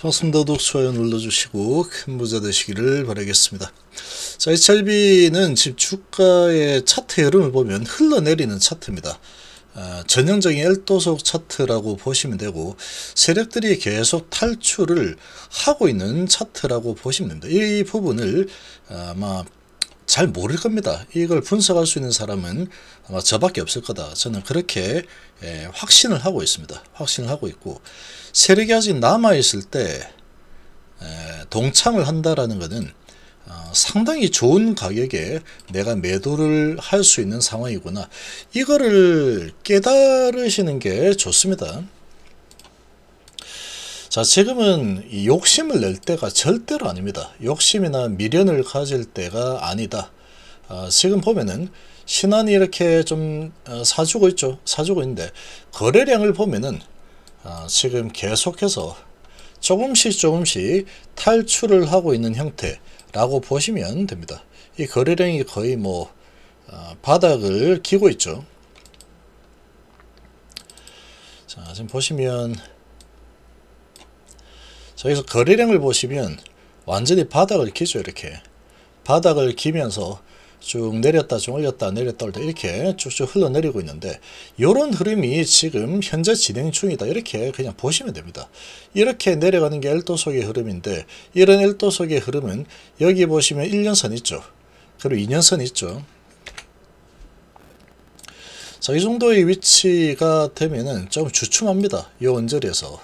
좋습니다. 독독 좋아요 눌러주시고 큰 부자 되시기를 바라겠습니다. 자, HRB는 집 주가의 차트 흐름을 보면 흘러내리는 차트입니다. 아, 전형적인 엘도속 차트라고 보시면 되고 세력들이 계속 탈출을 하고 있는 차트라고 보시면 됩니다. 이 부분을 아마 잘 모를 겁니다. 이걸 분석할 수 있는 사람은 아마 저밖에 없을 거다. 저는 그렇게 예, 확신을 하고 있습니다. 확신을 하고 있고 세력이 아직 남아 있을 때 예, 동창을 한다라는 것은 어, 상당히 좋은 가격에 내가 매도를 할 수 있는 상황이구나. 이거를 깨달으시는 게 좋습니다. 자 지금은 욕심을 낼 때가 절대로 아닙니다. 욕심이나 미련을 가질 때가 아니다. 어, 지금 보면은 신한이 이렇게 좀 어, 사주고 있죠. 사주고 있는데 거래량을 보면은 어, 지금 계속해서 조금씩 조금씩 탈출을 하고 있는 형태라고 보시면 됩니다. 이 거래량이 거의 뭐 아, 바닥을 기고 있죠. 자, 지금 보시면 자 여기서 거래량을 보시면 완전히 바닥을 기죠 이렇게 바닥을 기면서 쭉 내렸다 쭉 올렸다 내렸다 올렸다 이렇게 쭉쭉 흘러내리고 있는데 이런 흐름이 지금 현재 진행 중이다 이렇게 그냥 보시면 됩니다 이렇게 내려가는 게 엘도속의 흐름인데 이런 엘도속의 흐름은 여기 보시면 1년선 있죠 그리고 2년선 있죠 자이 정도의 위치가 되면은 좀 주춤합니다 요 언저리에서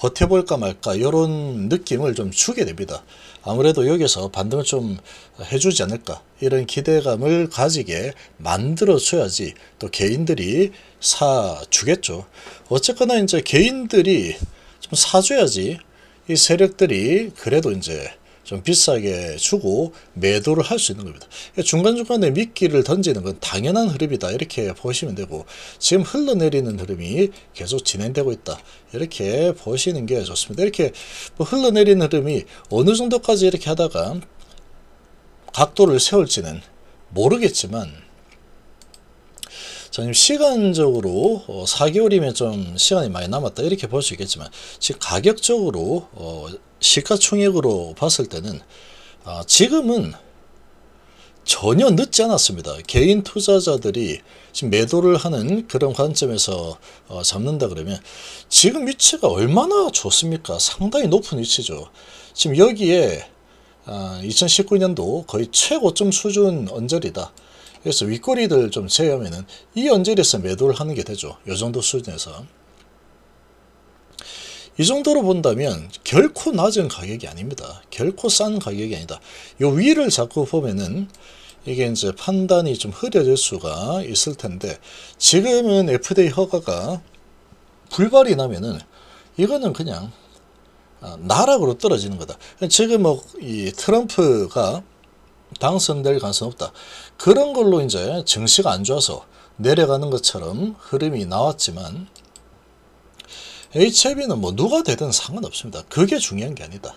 버텨볼까 말까 이런 느낌을 좀 주게 됩니다. 아무래도 여기서 반등을 좀 해주지 않을까 이런 기대감을 가지게 만들어줘야지 또 개인들이 사주겠죠. 어쨌거나 이제 개인들이 좀 사줘야지 이 세력들이 그래도 이제 좀 비싸게 주고 매도를 할 수 있는 겁니다. 그러니까 중간중간에 미끼를 던지는 건 당연한 흐름이다 이렇게 보시면 되고 지금 흘러내리는 흐름이 계속 진행되고 있다 이렇게 보시는 게 좋습니다. 이렇게 뭐 흘러내리는 흐름이 어느 정도까지 이렇게 하다가 각도를 세울지는 모르겠지만 저는 시간적으로 4개월이면 어, 좀 시간이 많이 남았다 이렇게 볼 수 있겠지만 지금 가격적으로 어, 시가총액으로 봤을 때는 아, 지금은 전혀 늦지 않았습니다. 개인 투자자들이 지금 매도를 하는 그런 관점에서 어, 잡는다 그러면 지금 위치가 얼마나 좋습니까? 상당히 높은 위치죠. 지금 여기에 2019년도 아, 거의 최고점 수준 언저리다. 그래서 윗꼬리들 좀 제외하면은 이 언저리에서 매도를 하는 게 되죠. 이 정도 수준에서. 이 정도로 본다면 결코 낮은 가격이 아닙니다. 결코 싼 가격이 아니다. 요 위를 자꾸 보면은 이게 이제 판단이 좀 흐려질 수가 있을 텐데 지금은 FDA 허가가 불발이 나면은 이거는 그냥 아, 나락으로 떨어지는 거다. 지금 뭐 이 트럼프가 당선될 가능성 없다. 그런 걸로 이제 증시가 안 좋아서 내려가는 것처럼 흐름이 나왔지만 HIV는 뭐 누가 되든 상관없습니다. 그게 중요한 게 아니다.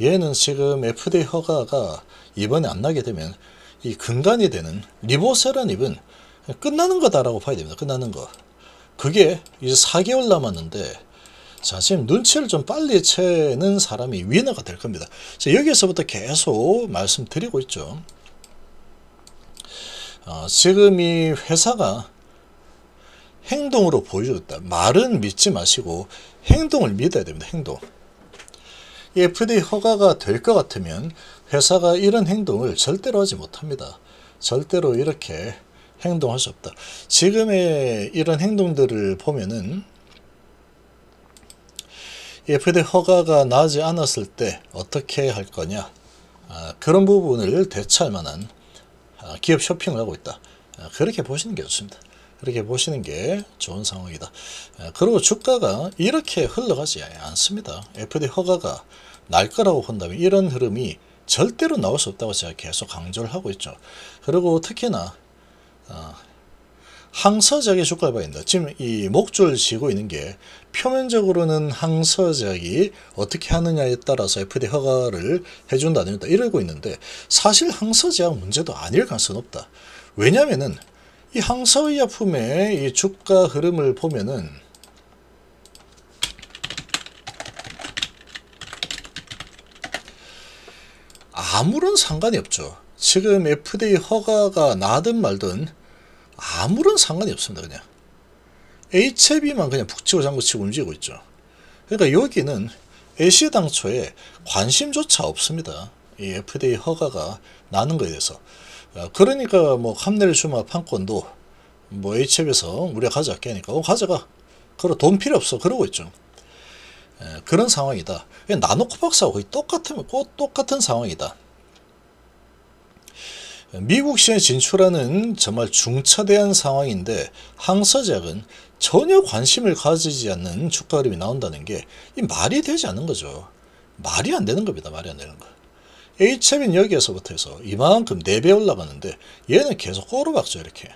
얘는 지금 FDA 허가가 이번에 안 나게 되면 이 근간이 되는 리보세라닙은 끝나는 거다라고 봐야 됩니다. 끝나는 거. 그게 이제 4개월 남았는데 자 지금 눈치를 좀 빨리 채는 사람이 위너가 될 겁니다. 자, 여기에서부터 계속 말씀드리고 있죠. 어, 지금 이 회사가 행동으로 보여줬다. 말은 믿지 마시고 행동을 믿어야 됩니다. 행동. FDA 허가가 될 것 같으면 회사가 이런 행동을 절대로 하지 못합니다. 절대로 이렇게 행동할 수 없다. 지금의 이런 행동들을 보면은 FDA 허가가 나지 않았을 때 어떻게 할 거냐 아, 그런 부분을 대처할 만한 아, 기업 쇼핑을 하고 있다. 아, 그렇게 보시는 게 좋습니다. 그렇게 보시는 게 좋은 상황이다. 그리고 주가가 이렇게 흘러가지 않습니다. FD 허가가 날 거라고 본다면 이런 흐름이 절대로 나올 수 없다고 제가 계속 강조를 하고 있죠. 그리고 특히나 어, 항서작의 주가를 봐야 다 지금 이 목줄 지고 있는 게 표면적으로는 항서작이 어떻게 하느냐에 따라서 FD 허가를 해준다 안해다 이러고 있는데 사실 항서작 문제도 아닐 가능성은 없다. 왜냐면은 이 항서의약품의 이 주가 흐름을 보면은 아무런 상관이 없죠. 지금 FDA 허가가 나든 말든 아무런 상관이 없습니다. 그냥 h i 만 그냥 북치고 장구치고 움직이고 있죠. 그러니까 여기는 애시 당초에 관심조차 없습니다. 이 FDA 허가가 나는 거에 대해서. 아, 그러니까 뭐 캄넬슈마 판권도 뭐 H앱에서 우리가 가져갈게니까 어, 가져가. 그럼 돈 필요 없어. 그러고 있죠. 에, 예, 그런 상황이다. 예, 나노코 박사하고 거의 똑같으면꼭 똑같은 상황이다. 예, 미국 시에 장 진출하는 정말 중차대한 상황인데 항서작은 전혀 관심을 가지지 않는 주가 흐름이 나온다는 게 말이 되지 않는 거죠. 말이 안 되는 겁니다. 말이 안 되는 거. H맵인 여기에서부터 해서 이만큼 4배 올라갔는데 얘는 계속 꼬르박죠 이렇게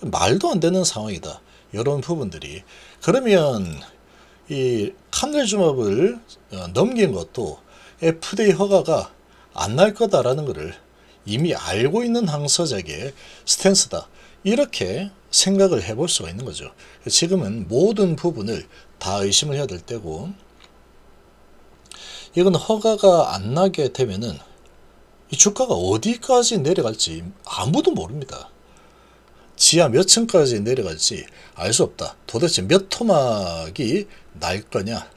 말도 안 되는 상황이다 이런 부분들이 그러면 이 캄넬주마블 어, 넘긴 것도 FDA 허가가 안 날 거다라는 것을 이미 알고 있는 항서작의 스탠스다 이렇게 생각을 해 볼 수가 있는 거죠 지금은 모든 부분을 다 의심을 해야 될 때고 이건 허가가 안 나게 되면은 이 주가가 어디까지 내려갈지 아무도 모릅니다. 지하 몇 층까지 내려갈지 알 수 없다. 도대체 몇 토막이 날 거냐?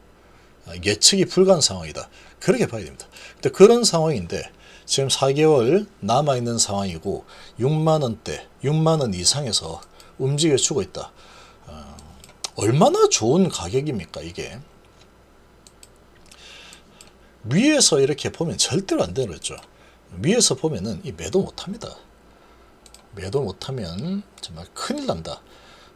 예측이 불가한 상황이다. 그렇게 봐야 됩니다. 근데 그런 상황인데 지금 4개월 남아있는 상황이고 6만원대, 6만원 이상에서 움직여주고 있다. 어, 얼마나 좋은 가격입니까 이게? 위에서 이렇게 보면 절대로 안 되겠죠. 위에서 보면은 이 매도 못합니다. 매도 못하면 정말 큰일 난다.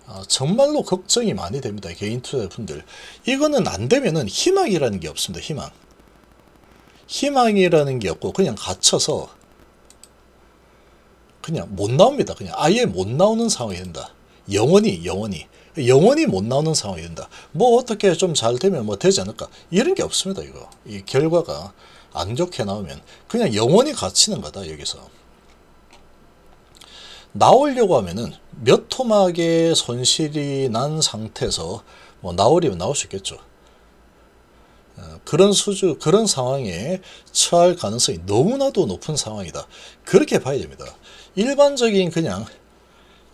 아, 정말로 걱정이 많이 됩니다. 개인 투자분들 이거는 안 되면은 희망이라는 게 없습니다. 희망. 희망이라는 게 없고 그냥 갇혀서 그냥 못 나옵니다. 그냥 아예 못 나오는 상황이 된다. 영원히 영원히 영원히 못 나오는 상황이 된다. 뭐 어떻게 좀 잘 되면 뭐 되지 않을까 이런 게 없습니다. 이거 이 결과가 안 좋게 나오면 그냥 영원히 갇히는 거다 여기서 나오려고 하면은 몇 토막의 손실이 난 상태에서 뭐 나오려면 나올 수 있겠죠 어, 그런 수주 그런 상황에 처할 가능성이 너무나도 높은 상황이다 그렇게 봐야 됩니다 일반적인 그냥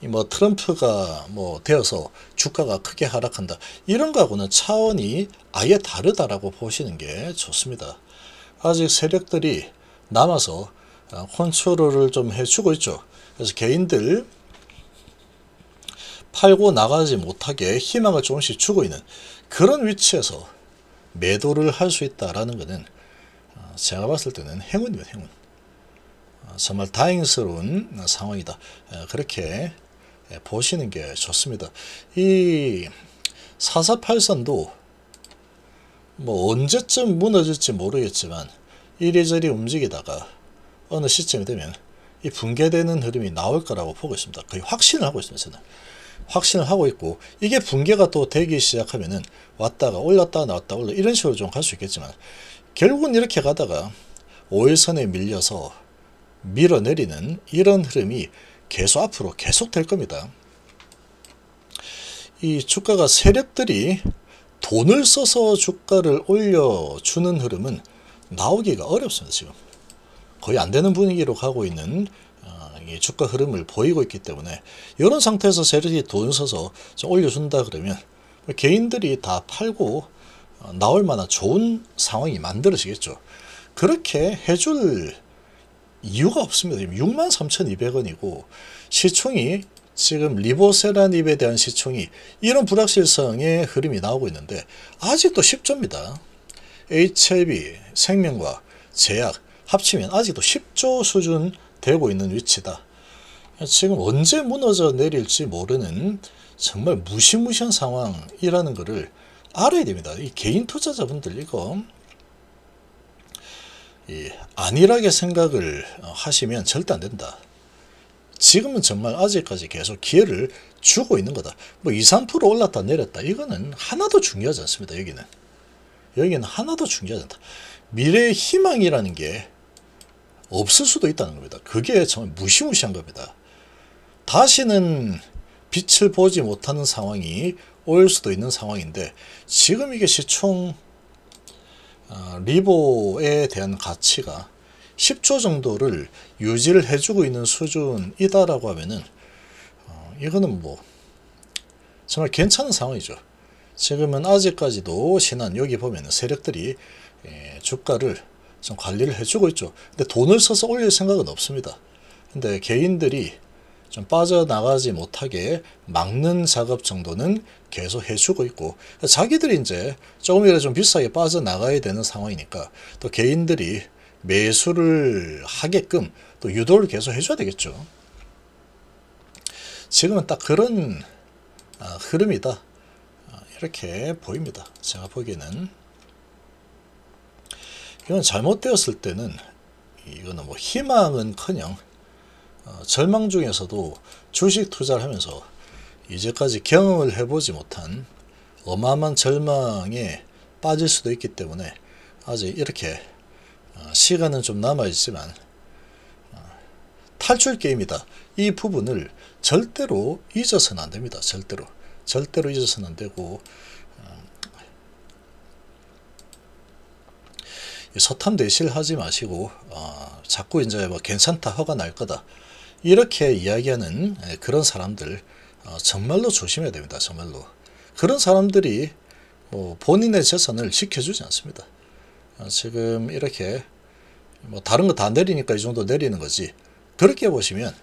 뭐 트럼프가 뭐 되어서 주가가 크게 하락한다 이런 거하고는 차원이 아예 다르다라고 보시는 게 좋습니다 아직 세력들이 남아서 컨트롤을 아, 좀 해주고 있죠. 그래서 개인들 팔고 나가지 못하게 희망을 조금씩 주고 있는 그런 위치에서 매도를 할 수 있다라는 것은 아, 제가 봤을 때는 행운입니 행운. 아, 정말 다행스러운 상황이다. 그렇게 보시는 게 좋습니다. 이 448선도 뭐 언제쯤 무너질지 모르겠지만 이리저리 움직이다가 어느 시점이 되면 이 붕괴되는 흐름이 나올 거라고 보고 있습니다. 거의 확신을 하고 있습니다. 저는. 확신을 하고 있고 이게 붕괴가 또 되기 시작하면은 왔다가 올랐다 나왔다 올라 이런 식으로 좀 갈 수 있겠지만 결국은 이렇게 가다가 5일선에 밀려서 밀어내리는 이런 흐름이 계속 앞으로 계속 될 겁니다. 이 주가가 세력들이 돈을 써서 주가를 올려주는 흐름은 나오기가 어렵습니다. 지금 거의 안 되는 분위기로 가고 있는 어, 주가 흐름을 보이고 있기 때문에 이런 상태에서 세력이 돈 써서 올려준다 그러면 개인들이 다 팔고 어, 나올 만한 좋은 상황이 만들어지겠죠. 그렇게 해줄 이유가 없습니다. 63,200원이고 시총이 지금 리보세라닙에 대한 시총이 이런 불확실성의 흐름이 나오고 있는데 아직도 10조입니다. HIV, 생명과 제약 합치면 아직도 10조 수준 되고 있는 위치다. 지금 언제 무너져 내릴지 모르는 정말 무시무시한 상황이라는 것을 알아야 됩니다. 이 개인 투자자분들 이거 안일하게 생각을 하시면 절대 안 된다. 지금은 정말 아직까지 계속 기회를 주고 있는 거다. 뭐 2, 3% 올랐다 내렸다 이거는 하나도 중요하지 않습니다. 여기는. 여기는 하나도 중요하지 않다. 미래의 희망이라는 게 없을 수도 있다는 겁니다. 그게 정말 무시무시한 겁니다. 다시는 빛을 보지 못하는 상황이 올 수도 있는 상황인데 지금 이게 시총 아, 리보에 대한 가치가 10초 정도를 유지를 해주고 있는 수준이다라고 하면은 어, 이거는 뭐 정말 괜찮은 상황이죠. 지금은 아직까지도 신한 여기 보면 세력들이 예, 주가를 좀 관리를 해주고 있죠. 근데 돈을 써서 올릴 생각은 없습니다. 근데 개인들이 좀 빠져나가지 못하게 막는 작업 정도는 계속 해주고 있고 자기들이 이제 조금이라도 좀 비싸게 빠져나가야 되는 상황이니까 또 개인들이 매수를 하게끔 또 유도를 계속 해줘야 되겠죠. 지금은 딱 그런 아, 흐름이다. 아, 이렇게 보입니다. 제가 보기에는 이건 잘못되었을 때는 이거는 뭐 희망은커녕 어, 절망 중에서도 주식 투자를 하면서 이제까지 경험을 해보지 못한 어마어마한 절망에 빠질 수도 있기 때문에 아직 이렇게 아, 시간은 좀 남아있지만 아, 탈출 게임이다. 이 부분을 절대로 잊어서는 안 됩니다. 절대로. 절대로 잊어서는 안 되고 서탐대실 음, 하지 마시고 어, 자꾸 이제 뭐 괜찮다 허가 날 거다 이렇게 이야기하는 그런 사람들 어, 정말로 조심해야 됩니다. 정말로 그런 사람들이 뭐 본인의 재산을 지켜주지 않습니다. 아, 지금 이렇게 뭐 다른 거 다 내리니까 이 정도 내리는 거지 그렇게 보시면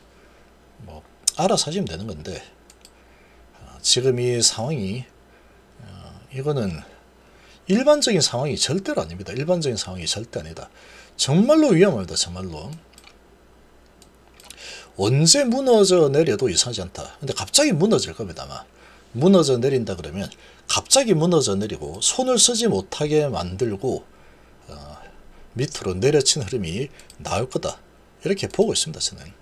뭐 알아서 하시면 되는 건데 아, 지금 이 상황이 어, 이거는 일반적인 상황이 절대로 아닙니다. 일반적인 상황이 절대 아니다. 정말로 위험합니다. 정말로. 언제 무너져 내려도 이상하지 않다. 근데 갑자기 무너질 겁니다. 아마. 무너져 내린다 그러면 갑자기 무너져 내리고 손을 쓰지 못하게 만들고 밑으로 내려친 흐름이 나올 거다. 이렇게 보고 있습니다. 저는.